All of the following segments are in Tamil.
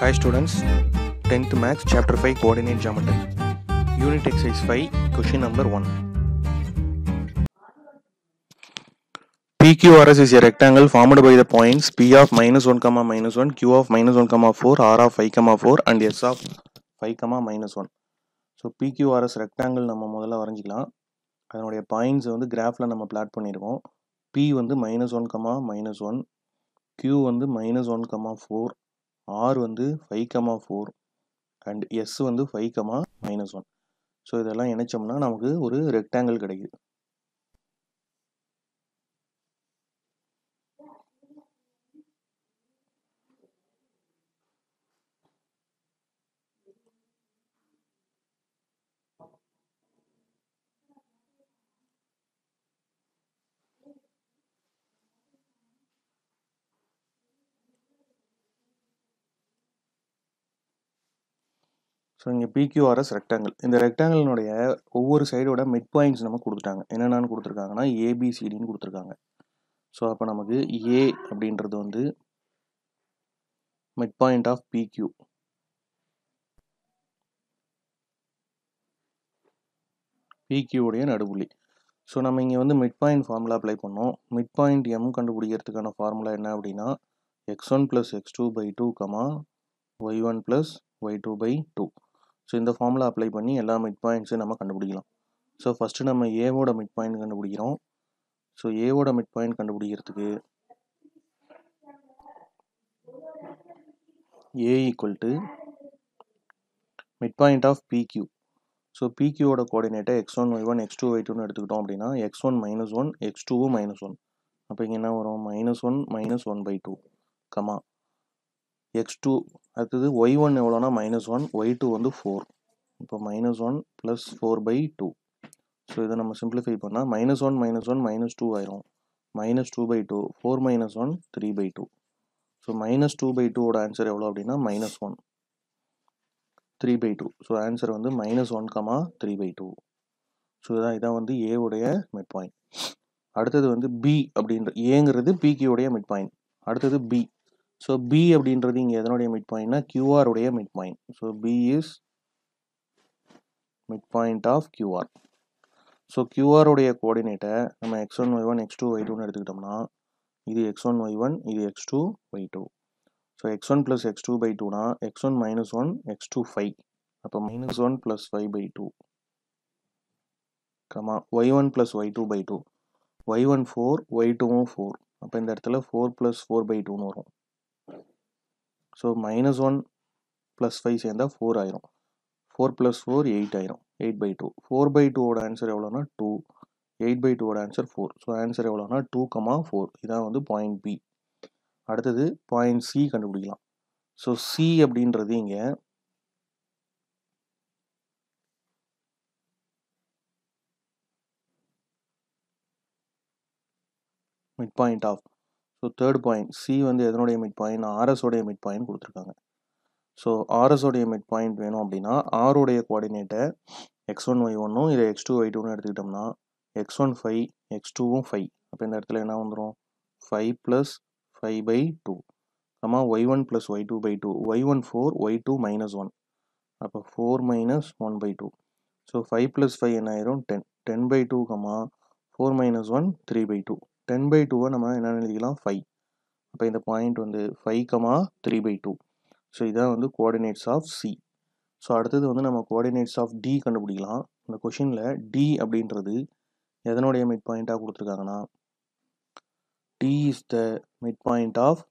Hi students tenth maths chapter five coordinate geometry unit exercise five question number one PQRS is a rectangle formed by the points P of minus 1 comma minus 1, Q of minus 1 comma 4, R of 5 comma four and S of 5 comma minus one so PQRS rectangle நம்ம முதல்ல வரைஞ்சிக்கலாம் அதனுடைய பாயிண்ட்ஸ் வந்து கிராஃபில் நம்ம பிளாட் பண்ணியிருக்கோம் பி வந்து minus one comma minus one Q வந்து minus one comma four R வந்து five comma four and S வந்து five comma minus one so இதெல்லாம் இணைச்சோம்னா நமக்கு ஒரு ரெக்டாங்கிள் கிடைக்குது ஸோ இங்கே பிக்யூஆர்எஸ் ரெக்டாங்கிள் இந்த ரெக்டாங்கிளினுடைய ஒவ்வொரு சைடோட மிட் பாயிண்ட்ஸ் நம்ம கொடுத்துட்டாங்க என்னென்னு கொடுத்துருக்காங்கன்னா ஏபிசிடின்னு கொடுத்துருக்காங்க ஸோ அப்போ நமக்கு ஏ அப்படின்றது வந்து மிட் பாயிண்ட் ஆஃப் பிக்யூ பிக்யூடைய நடுப்புள்ளி ஸோ நம்ம இங்கே வந்து மிட் பாயிண்ட் ஃபார்முலா அப்ளை பண்ணோம் மிட் பாயிண்ட் எம் கண்டுபிடிக்கிறதுக்கான ஃபார்முலா என்ன அப்படின்னா X one plus X two by two comma Y one plus Y two by two so இந்த ஃபார்முலா அப்ளை பண்ணி எல்லா மிட் பாயிண்ட்ஸையும் நம்ம கண்டுபிடிக்கலாம் ஸோ ஃபஸ்ட்டு நம்ம ஏவோட மிட் பாயிண்ட் கண்டுபிடிக்கிறோம் ஸோ ஏவோட மிட் பாயிண்ட் கண்டுபிடிக்கிறதுக்கு A equal to mid point of PQ so பிக்யூவோட கோஆர்டினேட்டை X one Y one X two Y டூன்னு எடுத்துக்கிட்டோம் அப்படின்னா X one minus one X டூவும் மைனஸ் ஒன் அப்போ இங்கே என்ன வரும் minus one minus one by two comma X two அடுத்தது ஒய் ஒன் எவ்வளோனா மைனஸ் ஒன் ஒய் டூ வந்து ஃபோர் இப்போ minus one plus four by two so இதை நம்ம சிம்பிளிஃபை பண்ணால் minus one minus one minus two ஆயிரும் minus two by two four minus one three by two so minus two by டூவோட ஆன்சர் எவ்வளோ அப்படின்னா minus one three by two so answer வந்து minus one comma three by two so இதான் இதான் வந்து ஏவுடைய மிட் பாயிண்ட் அடுத்தது வந்து பி அப்படின்ற ஏங்கிறது பிக்கியோடைய மிட் பாயிண்ட் அடுத்தது பி ஸோ பி அப்படின்றது இங்கே எதனுடைய மிட் பாயிண்ட்னா கியூஆருடைய mid point so B is mid point of QR so கியூஆருடைய கோஆர்டினேட்டை நம்ம X one Y one X two Y டூன்னு எடுத்துக்கிட்டோம்னா இது எக்ஸ் ஒன் ஒய் ஒன் இது X two Y two so X one plus X two by டூனா X one minus one X two five அப்போ minus one plus five by two comma Y one plus Y two by two Y one four Y டூவும் ஃபோர் அப்போ இந்த இடத்துல ஃபோர் ப்ளஸ் ஃபோர் பை டூன்னு வரும் so minus one plus five சேர்ந்தால் ஃபோர் ஆயிரும் ஃபோர் ப்ளஸ் ஃபோர் எயிட் ஆயிரும் eight by two four by டூவோட ஆன்சர் எவ்வளோனா டூ எயிட் பை டூவோட ஆன்சர் ஃபோர் ஸோ ஆன்சர் எவ்வளோனா டூ கமா ஃபோர் இதான் வந்து பாயிண்ட் பி அடுத்தது பாயிண்ட் சி கண்டுபிடிக்கலாம் ஸோ சி அப்படின்றது இங்கே mid point of so third point C வந்து எதனுடைய மிட் பாயிண்ட் ஆர்எஸோடைய மிட் பாயிண்ட் கொடுத்துருக்காங்க ஸோ ஆர்எஸோடைய மிட் பாயிண்ட் வேணும் அப்படின்னா ஆருடைய குவாடினேட்டை எக்ஸ் ஒன் ஒய் ஒன்றும் இதை எக்ஸ் டூ ஒய் டூன்னு எடுத்துக்கிட்டோம்னா எக்ஸ் ஒன் ஃபைவ் எக்ஸ் டூவும் ஃபைவ் அப்போ இந்த இடத்துல என்ன வந்துடும் five plus five by two ஆமாம் Y one plus Y two by two Y one four Y two minus one அப்போ four minus one by two so five plus five என்ன ஆயிரும் ten ten by two comma four minus one three by two ten by டூவை நம்ம என்ன எழுதிக்கலாம் ஃபைவ் அப்போ இந்த பாயிண்ட் வந்து five comma three by two so இதான் வந்து கோஆர்டினேட்ஸ் ஆஃப் சி ஸோ அடுத்தது வந்து நம்ம கோஆர்டினேட்ஸ் ஆஃப் டி கண்டுபிடிக்கலாம் இந்த கொஷினில் டி அப்படின்றது எதனுடைய மிட் பாயிண்ட்டாக கொடுத்துருக்காங்கன்னா D is the mid point of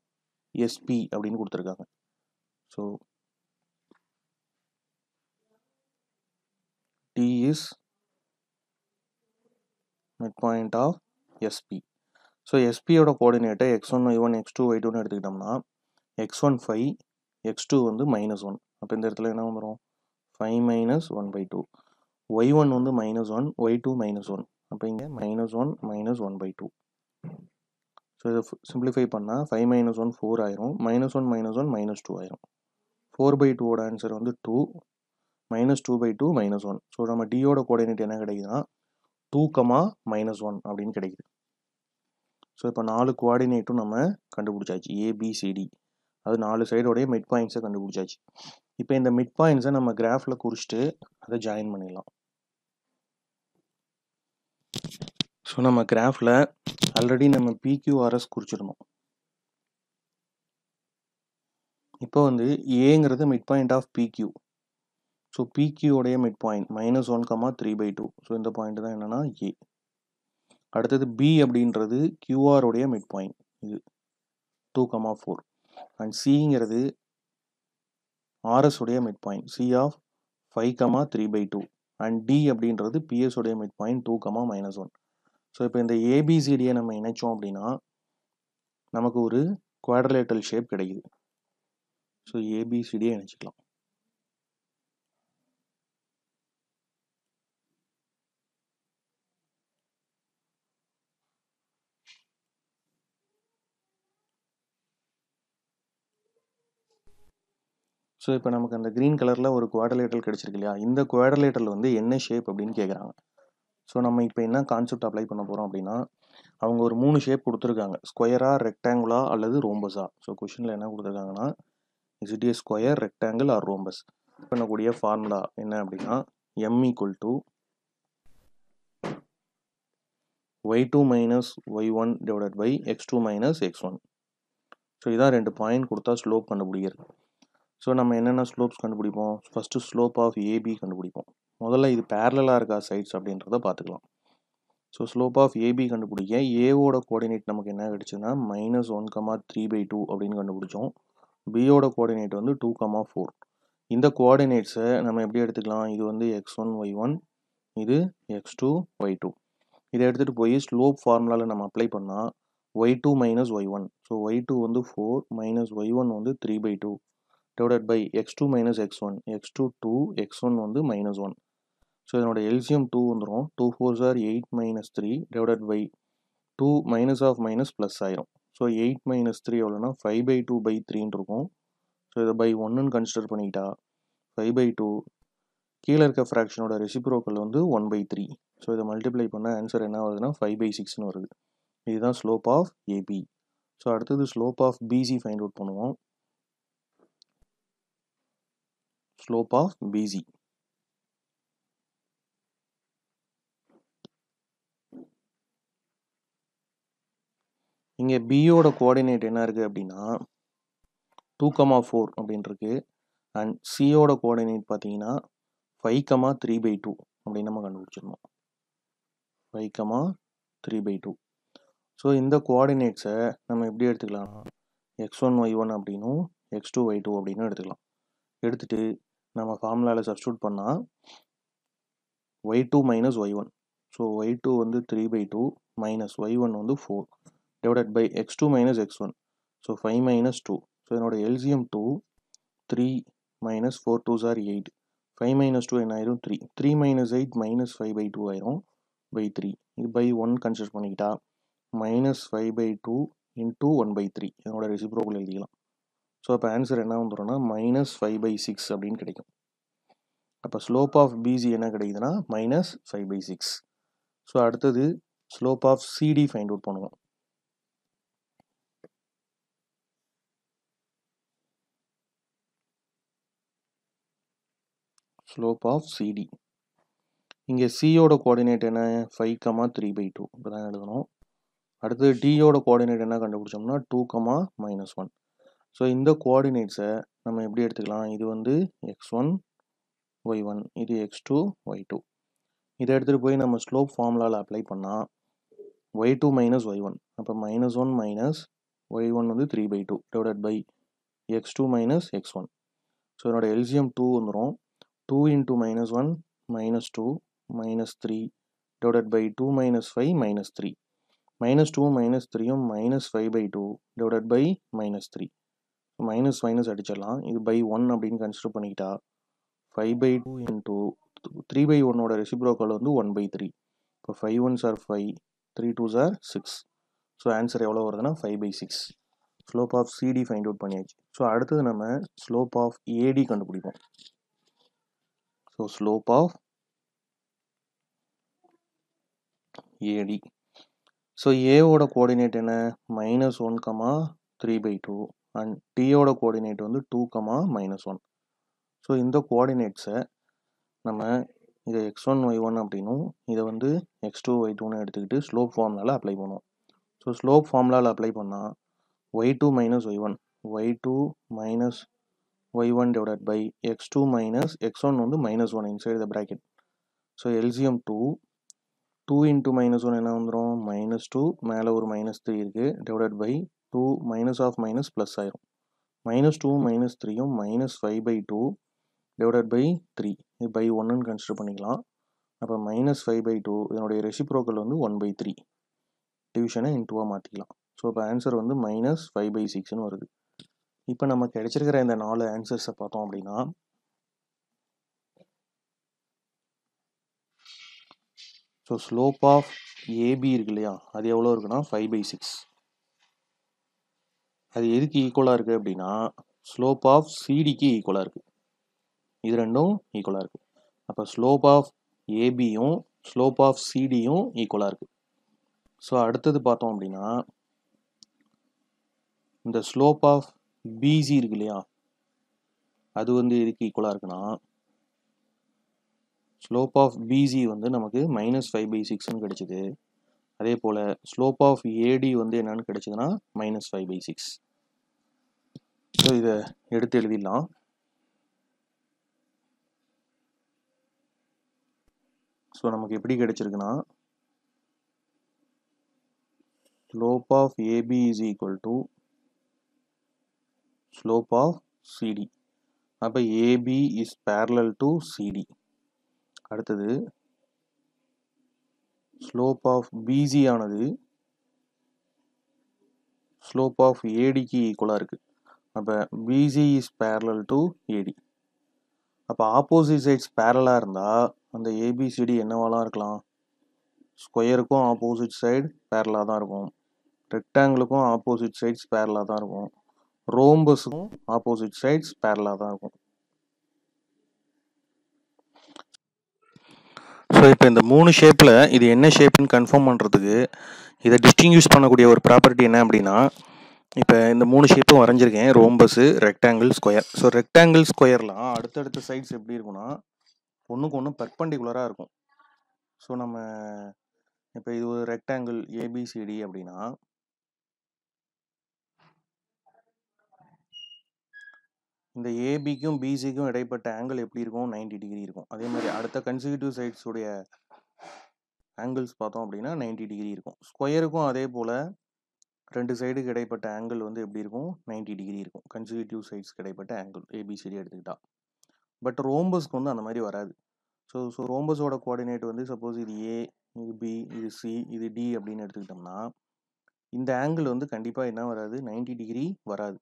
SP அப்படின்னு கொடுத்துருக்காங்க so D is mid point of SP so எஸ்பியோட கோஆர்டினேட்டை X one Y one X two Y டூன்னு எடுத்துக்கிட்டோம்னா X one five X two வந்து மைனஸ் ஒன் அப்போ இந்த இடத்துல என்ன வந்துடும் five minus one by two Y one வந்து minus one Y two minus one அப்போ இங்கே minus one minus one by two so இதை சிம்பிளிஃபை பண்ணால் ஃபைவ் மைனஸ் ஒன் ஃபோர் ஆயிரும் minus one minus one minus two ஆயிரும் ஃபோர் பை டூவோட ஆன்சர் வந்து two minus two by two minus one so நம்ம டியோட கோஆர்டினேட் என்ன கிடைக்குதுன்னா டூ கமா மைனஸ் ஒன் அப்படின்னு கிடைக்குது ஸோ இப்போ நாலு குவாடினேட்டும் நம்ம கண்டுபிடிச்சாச்சு ஏபிசிடி அது நாலு சைடோடைய மிட் பாயிண்ட்ஸை கண்டுபிடிச்சாச்சு இப்போ இந்த மிட் பாயிண்ட்ஸை நம்ம கிராஃபில் குறிச்சிட்டு அதை ஜாயின் பண்ணிடலாம் ஸோ நம்ம கிராஃபில் ஆல்ரெடி நம்ம பிக்யூஆர்எஸ் குறிச்சிடணும் இப்போ வந்து ஏங்கிறது mid point of PQ so பிக்யூடைய mid point minus one comma three by two so இந்த பாயிண்ட் தான் என்னென்னா ஏ அடுத்தது பி அப்படின்றது உடைய மிட் பாயிண்ட் இது டூ கமா ஃபோர் அண்ட் சிங்கிறது ஆர்எஸ் உடைய mid point C of five comma three by two and D அப்படின்றது பிஎஸ் உடைய mid point two comma minus one so இப்போ இந்த ஏபிசிடியை நம்ம இணைச்சோம் அப்படின்னா நமக்கு ஒரு குவாட்ரலேட்டல் ஷேப் கிடைக்குது ஸோ ஏபிசிடியை இணைச்சிக்கலாம் ஸோ இப்போ நமக்கு அந்த க்ரீன் கலரில் ஒரு குவாடலேட்டல் கிடச்சிருக்கு இல்லையா இந்த குவாடலேட்டரில் வந்து என்ன ஷேப் அப்படின்னு கேட்குறாங்க ஸோ நம்ம இப்போ என்ன கான்செப்ட் அப்ளை பண்ண போகிறோம் அப்படின்னா அவங்க ஒரு மூணு ஷேப் கொடுத்துருக்காங்க ஸ்கொயரா ரெக்டாங்குலா அல்லது ரோம்பஸா ஸோ கொஷினில் என்ன கொடுத்துருக்காங்கன்னா is it a square rectangle or rhombus பண்ணக்கூடிய ஃபார்முலா என்ன அப்படின்னா M equal to Y two minus Y one divided by X two minus X one so இதான் ரெண்டு பாயிண்ட் கொடுத்தா ஸ்லோப் கண்டுபிடிக்கிறது ஸோ நம்ம என்னென்ன ஸ்லோப்ஸ் கண்டுபிடிப்போம் ஃபஸ்ட்டு ஸ்லோப் ஆஃப் ஏபி கண்டுபிடிப்போம் முதல்ல இது பேரலாக இருக்கா சைட்ஸ் அப்படின்றத பார்த்துக்கலாம் ஸோ ஸ்லோப் ஆஃப் ஏபி கண்டுபிடிக்க ஏவோட கோஆர்டினேட் நமக்கு என்ன கிடச்சுன்னா minus one comma three by two அப்படின்னு கண்டுபிடிச்சோம் பியோட கோஆர்டினேட் வந்து டூ கமா ஃபோர் இந்த கோஆர்டினேட்ஸை நம்ம எப்படி எடுத்துக்கலாம் இது வந்து எக்ஸ் ஒன் ஒய் ஒன் இது எக்ஸ் டூ ஒய் டூ இதை எடுத்துகிட்டு போய் ஸ்லோப் ஃபார்முலாவில் நம்ம அப்ளை பண்ணால் y two minus Y one so y two வந்து ஃபோர் மைனஸ் ஒய் ஒன் வந்து three by two divided by X two minus X one X two two x one வந்து மைனஸ் ஒன் ஸோ இதனோட LCM டூ வந்துடும் two fours are eight minus three divided by two minus of minus plus ஆயிரும் ஸோ எயிட் மைனஸ் த்ரீ எவ்வளோனா ஃபைவ் பை டூ பை த்ரீன்னு இருக்கும் ஸோ இதை பை ஒன்றுன்னு கன்சிடர் பண்ணிக்கிட்டா ஃபைவ் பை டூ கீழே இருக்க ஃப்ராக்ஷனோட reciprocal வந்து ஒன் பை த்ரீ ஸோ இதை மல்டிப்ளை பண்ணா ஆன்சர் என்ன வருதுன்னா ஃபைவ் பை சிக்ஸ்னு வருது இதுதான் ஸ்லோப் ஆஃப் ஏபி ஸோ அடுத்தது slope of BC find out பண்ணுவோம் slope of BC. இங்கே பியோட கோஆர்டினேட் என்ன இருக்குது அப்படின்னா two comma four and and சியோட கோஆர்டினேட் பார்த்தீங்கன்னா 5,3 கமா த்ரீ பை டூ அப்படின்னு நம்ம கண்டுபிடிச்சிடணும் five comma three by two so இந்த கோஆர்டினேட்ஸை நம்ம எப்படி எடுத்துக்கலாம் எக்ஸ் ஒன் ஒய் ஒன் அப்படின்னும் எக்ஸ் டூ டூ எடுத்துக்கலாம் எடுத்துட்டு நம்ம ஃபார்முலாவில் சப்ஸ்டியூட் பண்ணால் y two minus Y one so y two வந்து three by two minus Y one வந்து four divided by X two minus X one so five minus two so என்னோட LCM two three minus four twos are eight five minus two என்ன ஆயிரும் three three minus eight minus five by two ஆயிரும் பை த்ரீ இது பை ஒன் கன்சிடர் பண்ணிக்கிட்டா minus five by two into one by three என்னோட ரெசிப்ரோக்கல் எழுதிக்கலாம் ஸோ அப்போ ஆன்சர் என்ன வந்துடும்னா மைனஸ் ஃபைவ் பை சிக்ஸ் அப்படின்னு கிடைக்கும் அப்போ ஸ்லோப் ஆஃப் பிசி என்ன கிடைக்குதுன்னா minus five by six so அடுத்தது slope of CD find out பண்ணுவோம் ஸ்லோப் ஆஃப் சிடி இங்கே சியோட கோஆர்டினேட் என்ன five comma three by two இப்போ தான் எழுதணும் அடுத்தது டியோட கோஆர்டினேட் என்ன கண்டுபிடிச்சோம்னா two comma minus one so இந்த கோஆர்டினேட்ஸை நம்ம எப்படி எடுத்துக்கலாம் இது வந்து எக்ஸ் ஒன் ஒய் ஒன் இது எக்ஸ் டூ ஒய் டூ இதை எடுத்துகிட்டு போய் நம்ம ஸ்லோப் ஃபார்முலாவில் அப்ளை பண்ணால் y two minus Y one அப்போ minus one minus Y one வந்து three by two divided by X two minus X one so என்னோடய எல்ஜியம் டூ வந்துடும் two into minus one minus two minus three divided by two minus five minus three minus two minus த்ரீயும் minus five by two divided by minus three minus minus அடிச்சிடலாம் இது பை ஒன் அப்படின்னு கன்சிடர் பண்ணிக்கிட்டா five by two into three by ஒன்னோட ரெசிப்ரோக்கல் வந்து ஒன் பை த்ரீ இப்போ five ones are five three twos are six so answer எவ்வளோ வருதுன்னா five by six slope of CD find out பண்ணியாச்சு ஸோ அடுத்தது நம்ம ஸ்லோப் ஆஃப் ஏடி கண்டுபிடிப்போம் so slope of AD so ஏவோட கோஆர்டினேட் என்ன minus one comma three by two and டீயோட கோஆர்டினேட் வந்து two comma minus one so இந்த கோஆர்டினேட்ஸை நம்ம இதை எக்ஸ் ஒன் ஒய் ஒன் அப்படின்னும் இதை வந்து எக்ஸ் டூ ஒய் டூன்னு எடுத்துக்கிட்டு ஸ்லோப் ஃபார்முலாவில் அப்ளை பண்ணுவோம் ஸோ ஸ்லோப் ஃபார்முலாவில் அப்ளை பண்ணால் y two minus Y one Y two minus Y one divide by X two minus X one வந்து minus one inside the bracket so LCM two two into minus one என்ன வந்துடும் மைனஸ் டூ மேலே ஒரு மைனஸ் த்ரீ இருக்குது divide by two minus of minus plus ஆயிரும் மைனஸ் டூ மைனஸ் த்ரீயும் minus five by two divided by three இது பை ஒன்னுன்னு கன்சிடர் பண்ணிக்கலாம் அப்போ மைனஸ் ஃபைவ் பை டூ இதனுடைய ரெசிப்ரோக்கல் வந்து ஒன் பை த்ரீ டிவிஷனை இன்டூவாக மாற்றிக்கலாம் ஸோ இப்போ ஆன்சர் வந்து மைனஸ் ஃபைவ் பை சிக்ஸ்னு வருது இப்போ நம்ம கிடைச்சிருக்கிற இந்த நாலு ஆன்சர்ஸை பார்த்தோம் அப்படின்னா ஸோ ஸ்லோப் ஆஃப் ஏபி இருக்கு இல்லையா அது எவ்வளோ இருக்குன்னா ஃபைவ் பை சிக்ஸ் அது எதுக்கு ஈக்குவலாக இருக்குது அப்படின்னா ஸ்லோப் ஆஃப் சிடிக்கு ஈக்குவலாக இருக்குது இது ரெண்டும் ஈக்குவலாக இருக்குது அப்போ ஸ்லோப் ஆஃப் ஏபியும் ஸ்லோப் ஆஃப் சிடியும் ஈக்குவலாக இருக்குது ஸோ அடுத்தது பார்த்தோம் அப்படின்னா இந்த ஸ்லோப் ஆஃப் பிசி இருக்கு இல்லையா அது வந்து எதுக்கு ஈக்குவலாக இருக்குன்னா ஸ்லோப் ஆஃப் பிசி வந்து நமக்கு மைனஸ் ஃபைவ் பை சிக்ஸ்னு கிடைச்சிது அதே போல் ஸ்லோப் ஆஃப் ஏடி வந்து என்னென்னு கிடைச்சதுன்னா minus five by six so இதை எடுத்து எழுதிடலாம் ஸோ நமக்கு எப்படி கிடைச்சிருக்குன்னா slope of AB is equal to slope of CD அப்போ AB is parallel to CD அடுத்தது ஸ்லோப் ஆஃப் பிசி ஆனது ஸ்லோப் ஆஃப் ஏடிக்கு ஈக்குவலாக இருக்குது அப்போ BC is parallel to AD அப்போ ஆப்போசிட் சைட்ஸ் பேரலாக இருந்தால் அந்த ஏபிசிடி என்னவாலாம் இருக்கலாம் ஸ்கொயருக்கும் ஆப்போசிட் சைடு பேரலாக தான் இருக்கும் ரெக்டாங்கிளுக்கும் ஆப்போசிட் சைட்ஸ் பேரலாக தான் இருக்கும் ரோம்பஸுக்கும் ஆப்போசிட் சைட்ஸ் பேரலாக தான் இருக்கும் ஸோ இப்போ இந்த மூணு ஷேப்பில் இது என்ன ஷேப்புன்னு கன்ஃபார்ம் பண்ணுறதுக்கு இதை டிஸ்டிங்யூஸ் பண்ணக்கூடிய ஒரு ப்ராப்பர்ட்டி என்ன அப்படின்னா இப்போ இந்த மூணு ஷேப்பும் வரைஞ்சிருக்கேன் rhombus rectangle square so rectangle ஸ்கொயர்லாம் அடுத்தடுத்த சைட்ஸ் எப்படி இருக்குன்னா ஒன்றுக்கு ஒன்று பர்பண்டிகுலராக இருக்கும் ஸோ நம்ம இப்போ இது ஒரு ரெக்டாங்கிள் ஏபிசிடி அப்படின்னா இந்த ஏபிக்கும் பிசிக்கும் இடைப்பட்ட ஆங்கிள் எப்படி இருக்கும் நைன்டி டிகிரி இருக்கும் அதே மாதிரி அடுத்த கன்சிக்யூட்டிவ் சைட்ஸுடைய ஆங்கிள்ஸ் பார்த்தோம் அப்படின்னா நைன்டி டிகிரி இருக்கும் ஸ்கொயருக்கும் அதே போல் ரெண்டு சைடுக்கு இடைப்பட்ட ஆங்கிள் வந்து எப்படி இருக்கும் நைன்டி டிகிரி இருக்கும் கன்சிக்யூட்டிவ் சைட்ஸ்க்கு இடைப்பட்ட ஆங்கிள் ஏபிசிடி எடுத்துக்கிட்டால் பட் ரோம்பஸ்க்கு வந்து அந்த மாதிரி வராது ஸோ ஸோ ரோம்பஸோட கோஆர்டினேட் வந்து சப்போஸ் இது ஏ இது பி இது சி இது டி அப்படின்னு எடுத்துக்கிட்டோம்னா இந்த ஆங்கிள் வந்து கண்டிப்பாக என்ன வராது நைன்டி டிகிரி வராது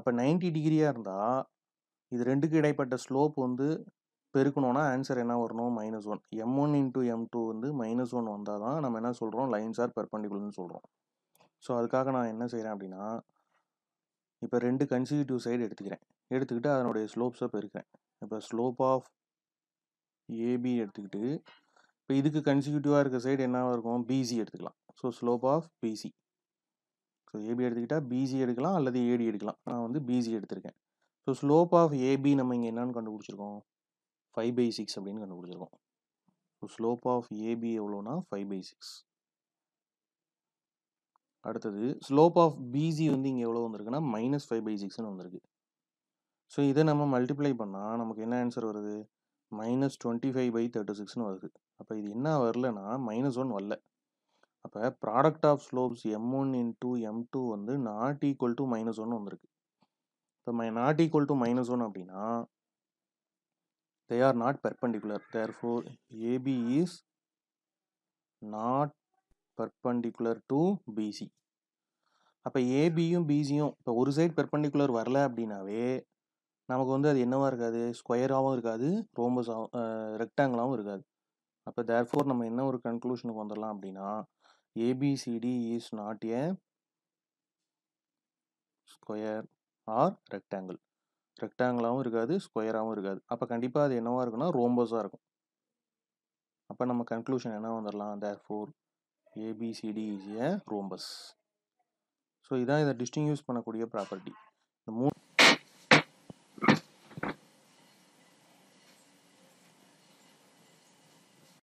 அப்போ நைன்டி டிகிரியாக இருந்தால் இது ரெண்டுக்கு இடைப்பட்ட ஸ்லோப் வந்து பெருக்கணும்னா ஆன்சர் என்ன வரணும் minus one M one into M two வந்து மைனஸ் ஒன் வந்தால் தான் நம்ம என்ன சொல்கிறோம் லைன்ஸ் ஆர் பெர்பண்டிகுலர்னு சொல்கிறோம் ஸோ அதுக்காக நான் என்ன செய்கிறேன் அப்படின்னா இப்போ ரெண்டு கன்சிக்யூட்டிவ் சைடு எடுத்துக்கிறேன் எடுத்துக்கிட்டு அதனுடைய ஸ்லோப்ஸை பெருக்கிறேன் இப்போ ஸ்லோப் ஆஃப் ஏபி எடுத்துக்கிட்டு இப்போ இதுக்கு கன்சிக்யூட்டிவாக இருக்க சைடு என்னவாக இருக்கும் பிசி எடுத்துக்கலாம் so slope of BC so AB எடுத்துக்கிட்டால் பிசி எடுக்கலாம் அல்லது ஏடி எடுக்கலாம் நான் வந்து பிசி எடுத்திருக்கேன் ஸோ ஸ்லோப் ஆஃப் ஏபி நம்ம இங்கே என்னென்னு கண்டுபிடிச்சிருக்கோம் ஃபைவ் பை சிக்ஸ் அப்படின்னு கண்டுபிடிச்சிருக்கோம் ஸோ ஸ்லோப் ஆஃப் ஏபி எவ்வளோனா ஃபைவ் பை சிக்ஸ் அடுத்தது ஸ்லோப் ஆஃப் பிசி வந்து இங்கே எவ்வளோ வந்திருக்குன்னா மைனஸ் ஃபைவ் பை சிக்ஸ்னு வந்திருக்கு ஸோ இதை நம்ம மல்டிப்ளை பண்ணால் நமக்கு என்ன ஆன்சர் வருது minus twenty five by thirty சிக்ஸ்னு வருது அப்போ இது என்ன வரலன்னா மைனஸ் ஒன் வரல அப்போ product of slopes M one into M two வந்து not equal to minus one வந்திருக்கு இப்போ my not equal to minus one அப்படின்னா they are not perpendicular therefore AB is not perpendicular to BC அப்போ ஏபியும் பிசியும் இப்போ ஒரு சைடு பெர்பண்டிகுலர் வரல அப்படின்னாவே நமக்கு வந்து அது என்னவாக இருக்காது ஸ்கொயராகவும் இருக்காது ரோம்பஸாகவும் ரெக்டாங்கிளாகவும் இருக்காது அப்போ தேர்ஃபோர் நம்ம என்ன ஒரு கன்க்ளூஷனுக்கு வந்துடலாம் அப்படின்னா ABCD is not a square or rectangle ரெக்டாங்கிளாகவும் இருக்காது ஸ்கொயராகவும் இருக்காது அப்போ கண்டிப்பாக அது என்னவாக இருக்குன்னா ரோம்பஸாக இருக்கும் அப்போ நம்ம கன்க்ளூஷன் என்ன வந்துடலாம் therefore ABCD is rhombus so இதான் இதை டிஸ்டிங்யூஸ் பண்ணக்கூடிய ப்ராப்பர்ட்டி இந்த மூ